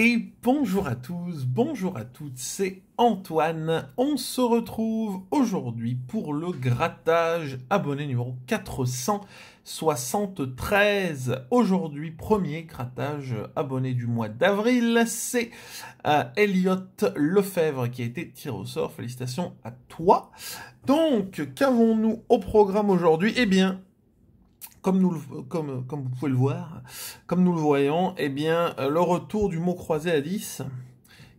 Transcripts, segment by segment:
Et bonjour à tous, bonjour à toutes, c'est Antoine. On se retrouve aujourd'hui pour le grattage abonné numéro 473. Aujourd'hui, premier grattage abonné du mois d'avril, c'est euh, Elliot Lefebvre qui a été tiré au sort. Félicitations à toi. Donc, qu'avons-nous au programme aujourd'hui Eh bien, comme, nous comme, vous pouvez le voir, comme nous le voyons, eh bien, euh, le retour du mot croisé à 10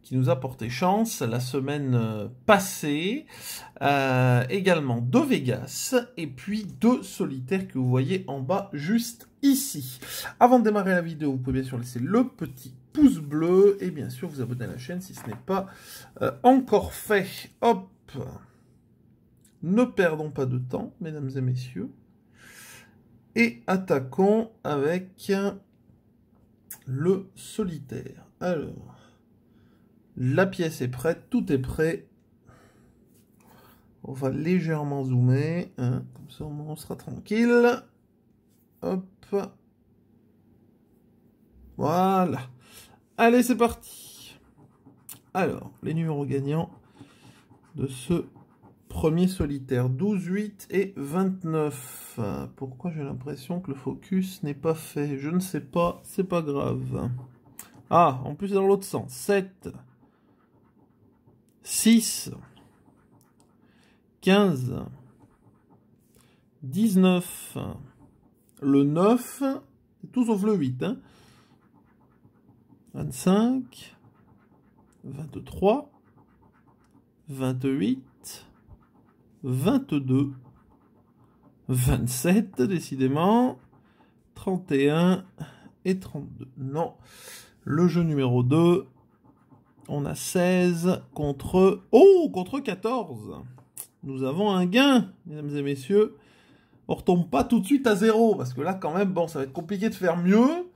qui nous a porté chance la semaine euh, passée. Euh, également de Vegas et puis deux solitaires que vous voyez en bas juste ici. Avant de démarrer la vidéo, vous pouvez bien sûr laisser le petit pouce bleu et bien sûr vous abonner à la chaîne si ce n'est pas encore fait. Hop Ne perdons pas de temps, mesdames et messieurs. Et attaquons avec le solitaire. Alors, la pièce est prête, tout est prêt. On va légèrement zoomer, hein, comme ça on sera tranquille. Hop. Voilà. Allez, c'est parti. Alors, les numéros gagnants de ce Premier solitaire, 12, 8 et 29. Pourquoi j'ai l'impression que le focus n'est pas fait Je ne sais pas, c'est pas grave. Ah, en plus dans l'autre sens. 7, 6, 15, 19, le 9, tout sauf le 8. 25, 23, 28, 22, 27, décidément, 31 et 32. Non, le jeu numéro 2, on a 16 contre... Oh, contre 14 Nous avons un gain, mesdames et messieurs. On retombe pas tout de suite à zéro, parce que là, quand même, bon, ça va être compliqué de faire mieux,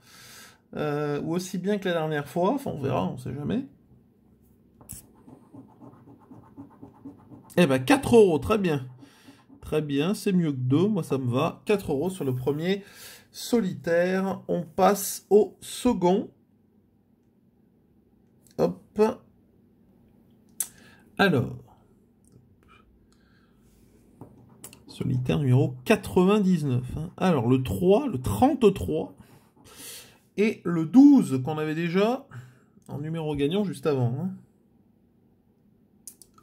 euh, ou aussi bien que la dernière fois, enfin, on verra, on sait jamais. Eh ben 4 euros, très bien. Très bien, c'est mieux que 2, moi ça me va. 4 euros sur le premier solitaire. On passe au second. Hop. Alors. Solitaire numéro 99. Hein. Alors le 3, le 33. Et le 12 qu'on avait déjà en numéro gagnant juste avant. Hein.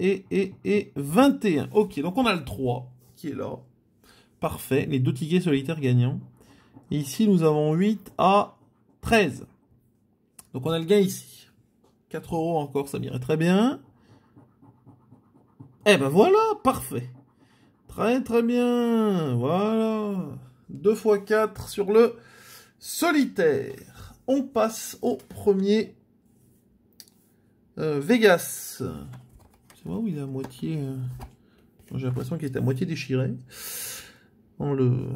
et, 21. Ok, donc on a le 3 qui est là. Parfait, les deux tickets solitaires gagnants. ici, nous avons 8 à 13. Donc on a le gain ici. 4 euros encore, ça m'irait très bien. Eh ben voilà, parfait. Très très bien, voilà. 2 x 4 sur le solitaire. On passe au premier euh, Vegas. Tu il est à moitié. Euh. J'ai l'impression qu'il est à moitié déchiré. En le.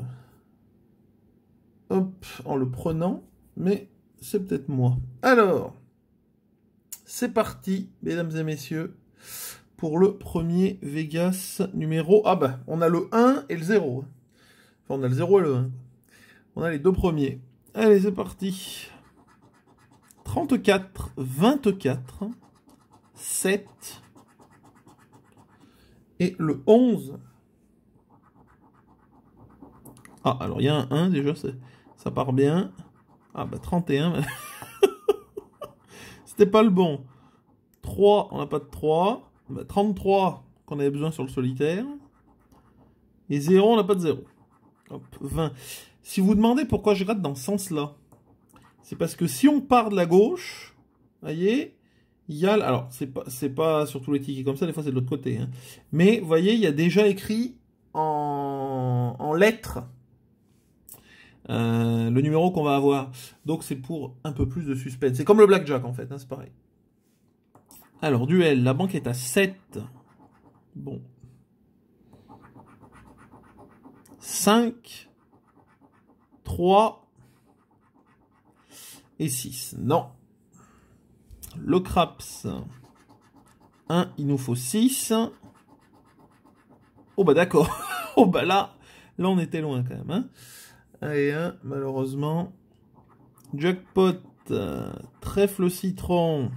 en le prenant. Mais c'est peut-être moi. Alors, c'est parti, mesdames et messieurs, pour le premier Vegas numéro. Ah ben, on a le 1 et le 0. Enfin, on a le 0 et le 1. On a les deux premiers. Allez, c'est parti. 34, 24, 7, et le 11. Ah, alors il y a un 1 déjà, ça part bien. Ah bah 31. C'était pas le bon. 3, on n'a pas de 3. 33 bah, qu'on avait besoin sur le solitaire. Et 0, on n'a pas de 0. Hop, 20. Si vous demandez pourquoi je gratte dans ce sens-là, c'est parce que si on part de la gauche, voyez, Yal, alors c'est pas, pas sur tous les tickets comme ça, des fois c'est de l'autre côté. Hein. Mais vous voyez, il y a déjà écrit en, en lettres euh, le numéro qu'on va avoir. Donc c'est pour un peu plus de suspense. C'est comme le blackjack en fait, hein, c'est pareil. Alors, duel, la banque est à 7. Bon. 5, 3 et 6. Non. Le craps. 1, il nous faut 6. Oh bah d'accord. oh bah là, là on était loin quand même. Hein Allez, 1, malheureusement. Jackpot, trèfle citron,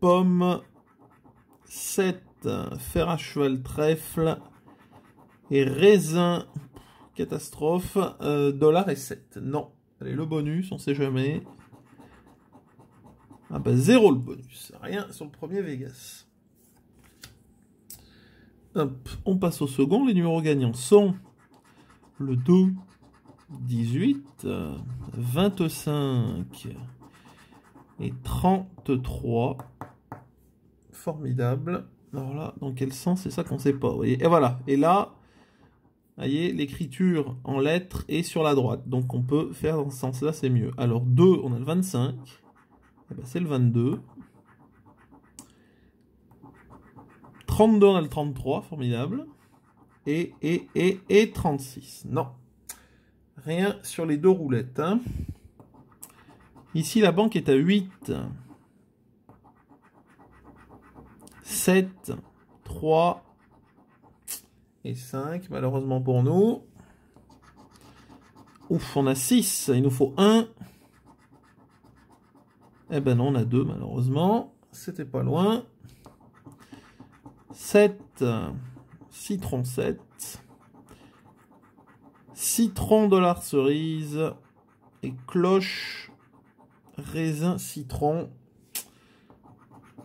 pomme, 7, fer à cheval trèfle, et raisin, catastrophe, euh, dollar et 7. Non, allez, le bonus, on sait jamais. Ah bah, zéro le bonus, rien sur le premier Vegas. on passe au second, les numéros gagnants sont le 2, 18, 25 et 33. Formidable. Alors là, dans quel sens C'est ça qu'on ne sait pas. et voilà. Et là, voyez, l'écriture en lettres est sur la droite. Donc on peut faire dans ce sens-là, c'est mieux. Alors 2, on a le 25. Eh ben, c'est le 22. 32, on a le 33, formidable. Et, et, et, 36. Non. Rien sur les deux roulettes. Hein. Ici, la banque est à 8. 7, 3 et 5, malheureusement pour nous. Ouf, on a 6. Il nous faut 1, eh ben non, on a deux malheureusement. C'était pas loin. 7. Citron 7. Citron dollar cerise. Et cloche raisin citron.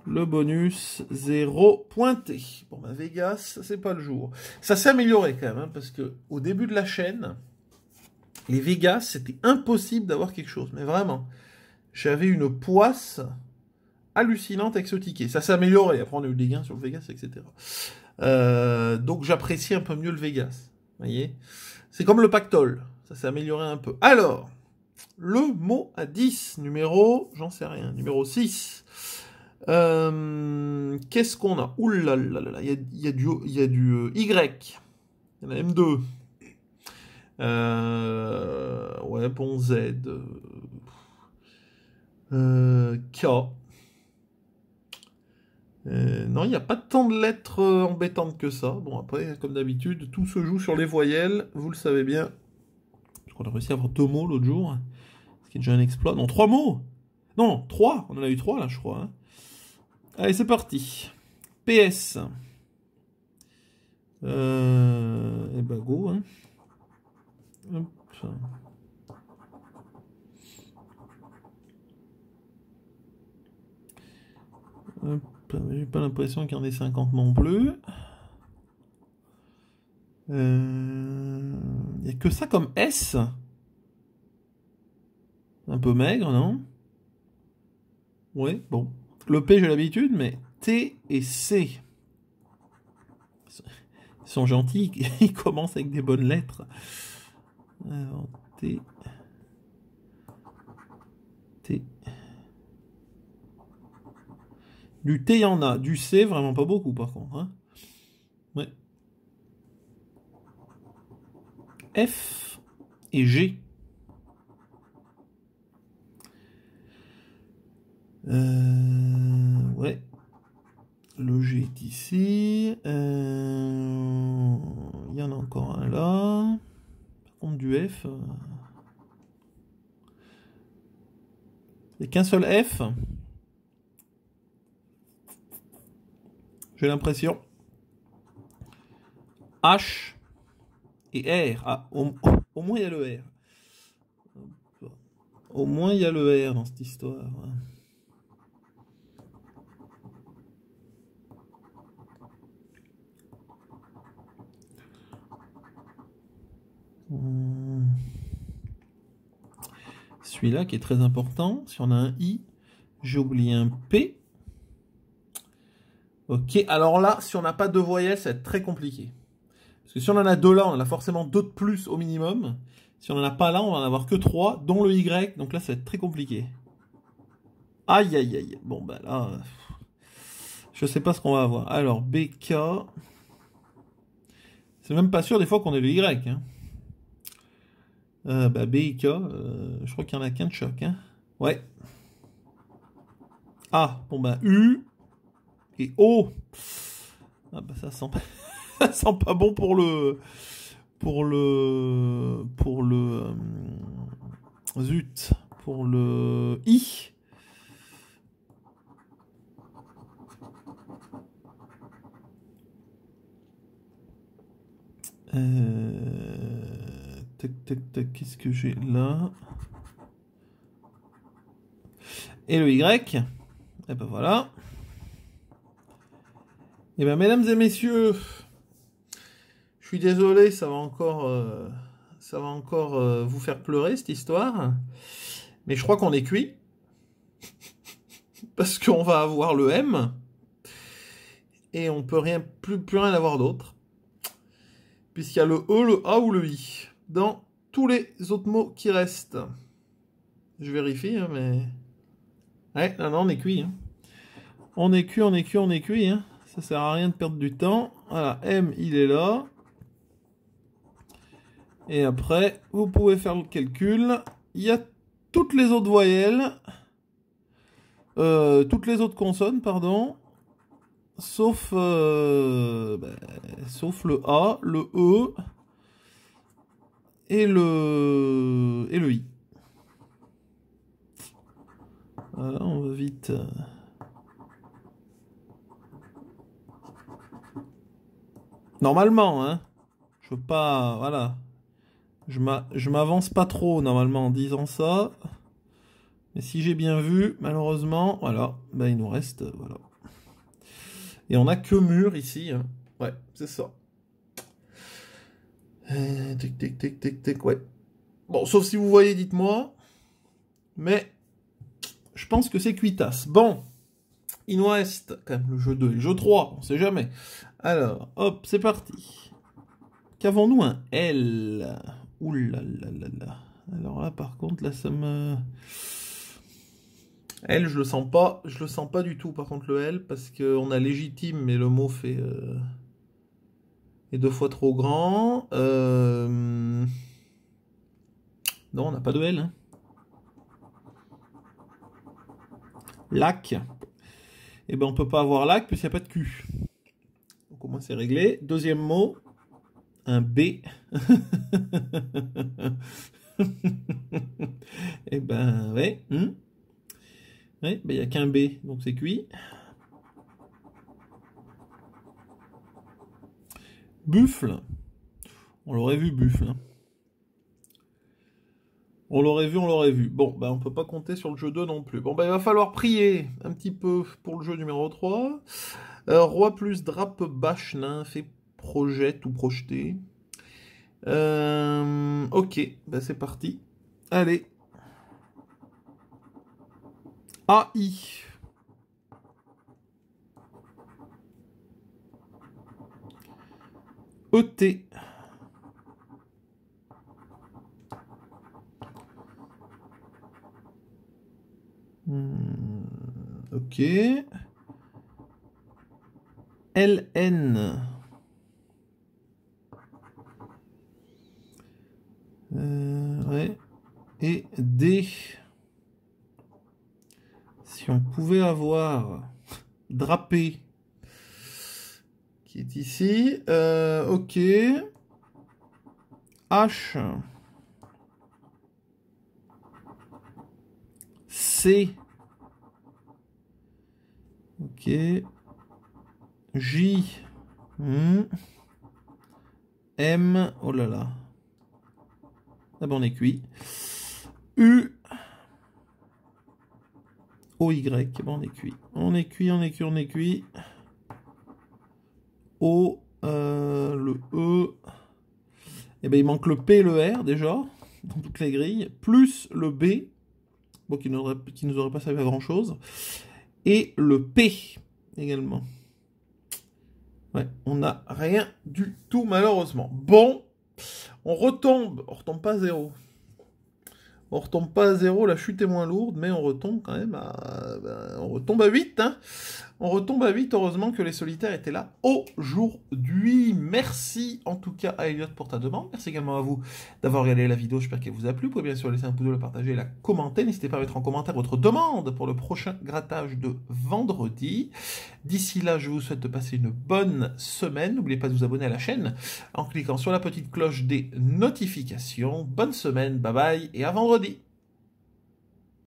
Le bonus 0 pointé. Bon ma ben, Vegas, c'est pas le jour. Ça s'est amélioré quand même, hein, parce que au début de la chaîne, les Vegas, c'était impossible d'avoir quelque chose. Mais vraiment j'avais une poisse hallucinante avec ce ticket. Ça s'est amélioré. Après, on a eu des gains sur le Vegas, etc. Euh, donc, j'apprécie un peu mieux le Vegas. voyez C'est comme le Pactol. Ça s'est amélioré un peu. Alors, le mot à 10. Numéro, j'en sais rien. Numéro 6. Euh, qu'est-ce qu'on a Ouh là il y, a, du, y, a du, euh, y. Il y en a M2. ouais, bon Z. Euh, K. Euh, non, il n'y a pas tant de lettres euh, embêtantes que ça. Bon, après, comme d'habitude, tout se joue sur les voyelles, vous le savez bien. Je crois qu'on a réussi à avoir deux mots l'autre jour, hein. ce qui est déjà un exploit. Non, trois mots Non, trois On en a eu trois, là, je crois. Hein. Allez, c'est parti. PS. Euh, et eh bah, ben, go. Hein. Hop. J'ai pas l'impression qu'il y en ait 50 non plus. Il euh, n'y a que ça comme S. Un peu maigre, non Oui, bon. Le P, j'ai l'habitude, mais T et C. Ils sont gentils, ils commencent avec des bonnes lettres. Euh, T. T. Du T, il y en a. Du C, vraiment pas beaucoup, par contre. Hein. Ouais. F et G. Euh, ouais. Le G est ici. Euh, il y en a encore un là. Par contre, du F. Euh. Il n'y a qu'un seul F. j'ai l'impression. H et R. Ah, au, moins il y a le R. Au moins il y a le R dans cette histoire. Celui-là qui est très important, si on a un I, j'ai oublié un P, Ok, alors là, si on n'a pas deux voyelles, ça va être très compliqué. Parce que si on en a deux là, on en a forcément deux de plus au minimum. Si on n'en a pas là, on va en avoir que trois, dont le Y. Donc là, ça va être très compliqué. Aïe, aïe, aïe. Bon, bah là, je sais pas ce qu'on va avoir. Alors, BK. C'est même pas sûr des fois qu'on ait le Y. Hein. Euh, bah, euh, je crois qu'il n'y en a qu'un de choc. Hein. Ouais. Ah, bon bah, U. Et oh ah bah, ça sent, pas bon pour le pour le pour le euh, zut pour le i. Euh, tac tac tac, qu'est-ce que j'ai là Et le y. Et eh ben voilà. Eh bien, mesdames et messieurs, je suis désolé, ça va encore, euh, ça va encore euh, vous faire pleurer cette histoire, mais je crois qu'on est cuit parce qu'on va avoir le M et on peut rien, plus, plus rien avoir d'autre puisqu'il y a le E, le A ou le I dans tous les autres mots qui restent. Je vérifie, hein, mais ouais, non, non, on est cuit. Hein. On est cuit, on est cuit, on est cuit. Hein. Ça sert à rien de perdre du temps. Voilà, M, il est là. Et après, vous pouvez faire le calcul. Il y a toutes les autres voyelles. Euh, toutes les autres consonnes, pardon. Sauf, euh, ben, sauf le A, le E et le, et le I. Voilà, on va vite. Euh, Normalement, hein. Je veux pas. Voilà. Je m'avance pas trop, normalement, en disant ça. Mais si j'ai bien vu, malheureusement, voilà. Ben, il nous reste. Euh, voilà. Et on a que mur ici. Hein. Ouais, c'est ça. Euh, tic, tic, tic, tic, tic, ouais. Bon, sauf si vous voyez, dites-moi. Mais je pense que c'est cuitasse. Bon, il nous reste quand même le jeu 2 et le jeu 3, on ne sait jamais. Alors, hop, c'est parti. Qu'avons-nous un L Ouh là là là Alors là, par contre, là, ça me... L, je le sens pas, je le sens pas du tout. Par contre, le L, parce qu'on a légitime, mais le mot fait euh, est deux fois trop grand. Euh, non, on n'a pas de L. Hein. Lac. Eh ben, on peut pas avoir lac, puisqu'il n'y a pas de cul au c'est réglé. Deuxième mot, un B. Eh ben ouais. Hmm. il n'y ben, a qu'un B, donc c'est cuit. Buffle. On l'aurait vu, buffle. Hein. On l'aurait vu, on l'aurait vu. Bon, ben, on ne peut pas compter sur le jeu 2 non plus. Bon, ben, il va falloir prier un petit peu pour le jeu numéro 3. Euh, roi plus drape bâche, nain, fait projet ou projeté. Euh, ok, bah c'est parti. Allez. AI. ET. Hmm, ok. LN. Euh, Et D. Si on pouvait avoir drapé qui est ici. Euh, ok. H. C. Ok. J. Hmm. M. Oh là là. on est cuit. U. O Y. Bon, on est cuit. On est cuit, on est cuit, on est cuit. O. Euh, le E. et eh bien, il manque le P et le R déjà, dans toutes les grilles, plus le B, bon, qui, ne nous aurait pas servi à grand chose, et le P également. Ouais, on n'a rien du tout, malheureusement. Bon, on retombe. On retombe pas à zéro. On retombe pas à zéro, la chute est moins lourde, mais on retombe quand même à, ben, retombe à 8. Hein. on retombe à 8. Heureusement que les solitaires étaient là aujourd'hui. Merci en tout cas à Elliot pour ta demande. Merci également à vous d'avoir regardé la vidéo. J'espère qu'elle vous a plu. Vous pouvez bien sûr laisser un pouce bleu, la partager et la commenter. N'hésitez pas à mettre en commentaire votre demande pour le prochain grattage de vendredi. D'ici là, je vous souhaite de passer une bonne semaine. N'oubliez pas de vous abonner à la chaîne en cliquant sur la petite cloche des notifications. Bonne semaine. Bye bye et à vendredi.